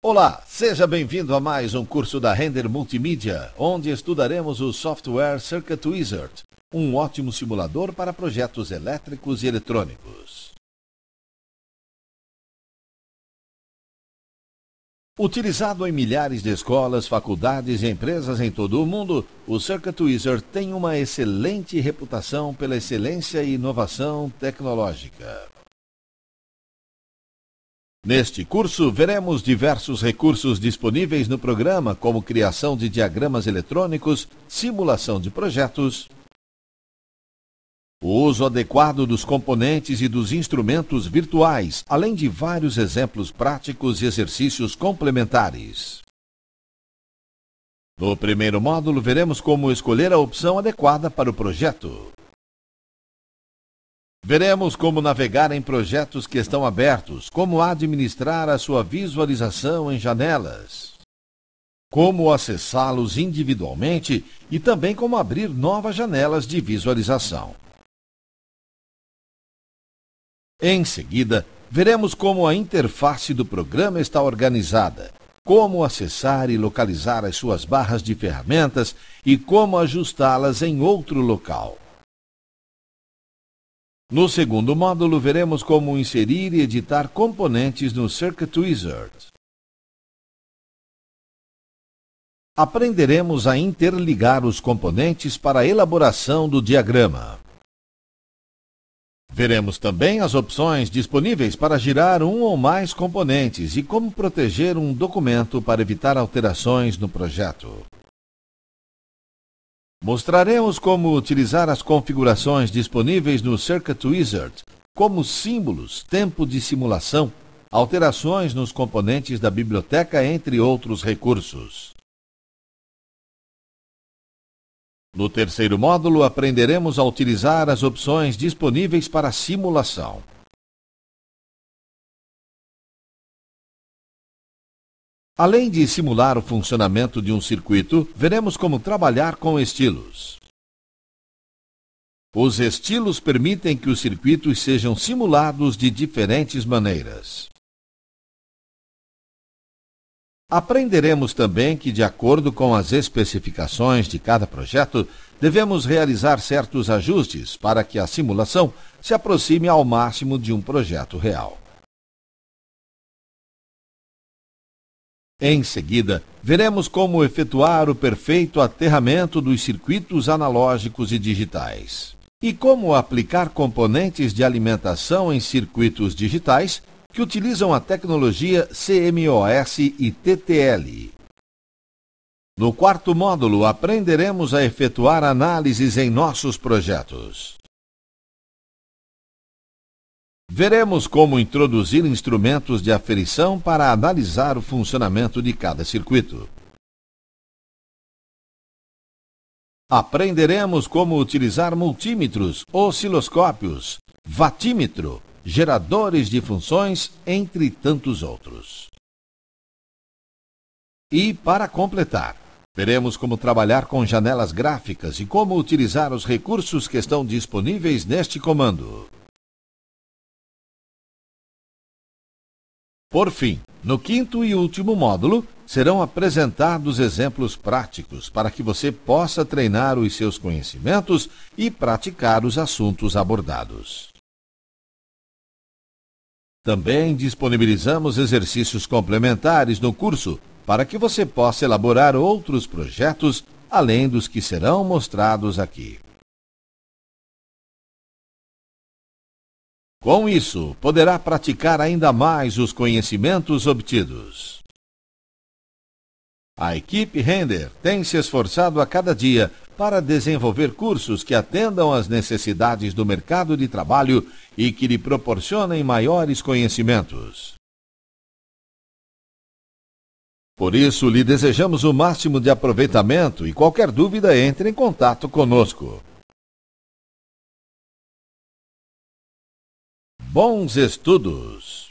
Olá, seja bem-vindo a mais um curso da Render Multimídia, onde estudaremos o software Circuit Wizard, um ótimo simulador para projetos elétricos e eletrônicos. Utilizado em milhares de escolas, faculdades e empresas em todo o mundo, o Circuit Wizard tem uma excelente reputação pela excelência e inovação tecnológica. Neste curso, veremos diversos recursos disponíveis no programa, como criação de diagramas eletrônicos, simulação de projetos, o uso adequado dos componentes e dos instrumentos virtuais, além de vários exemplos práticos e exercícios complementares. No primeiro módulo, veremos como escolher a opção adequada para o projeto. Veremos como navegar em projetos que estão abertos, como administrar a sua visualização em janelas, como acessá-los individualmente e também como abrir novas janelas de visualização. Em seguida, veremos como a interface do programa está organizada, como acessar e localizar as suas barras de ferramentas e como ajustá-las em outro local. No segundo módulo, veremos como inserir e editar componentes no Circuit Wizard. Aprenderemos a interligar os componentes para a elaboração do diagrama. Veremos também as opções disponíveis para girar um ou mais componentes e como proteger um documento para evitar alterações no projeto. Mostraremos como utilizar as configurações disponíveis no Circuit Wizard, como símbolos, tempo de simulação, alterações nos componentes da biblioteca, entre outros recursos. No terceiro módulo, aprenderemos a utilizar as opções disponíveis para simulação. Além de simular o funcionamento de um circuito, veremos como trabalhar com estilos. Os estilos permitem que os circuitos sejam simulados de diferentes maneiras. Aprenderemos também que, de acordo com as especificações de cada projeto, devemos realizar certos ajustes para que a simulação se aproxime ao máximo de um projeto real. Em seguida, veremos como efetuar o perfeito aterramento dos circuitos analógicos e digitais. E como aplicar componentes de alimentação em circuitos digitais que utilizam a tecnologia CMOS e TTL. No quarto módulo, aprenderemos a efetuar análises em nossos projetos. Veremos como introduzir instrumentos de aferição para analisar o funcionamento de cada circuito. Aprenderemos como utilizar multímetros, osciloscópios, vatímetro, geradores de funções, entre tantos outros. E, para completar, veremos como trabalhar com janelas gráficas e como utilizar os recursos que estão disponíveis neste comando. Por fim, no quinto e último módulo, serão apresentados exemplos práticos para que você possa treinar os seus conhecimentos e praticar os assuntos abordados. Também disponibilizamos exercícios complementares no curso para que você possa elaborar outros projetos além dos que serão mostrados aqui. Com isso, poderá praticar ainda mais os conhecimentos obtidos. A equipe Render tem se esforçado a cada dia para desenvolver cursos que atendam às necessidades do mercado de trabalho e que lhe proporcionem maiores conhecimentos. Por isso, lhe desejamos o máximo de aproveitamento e qualquer dúvida entre em contato conosco. Bons estudos!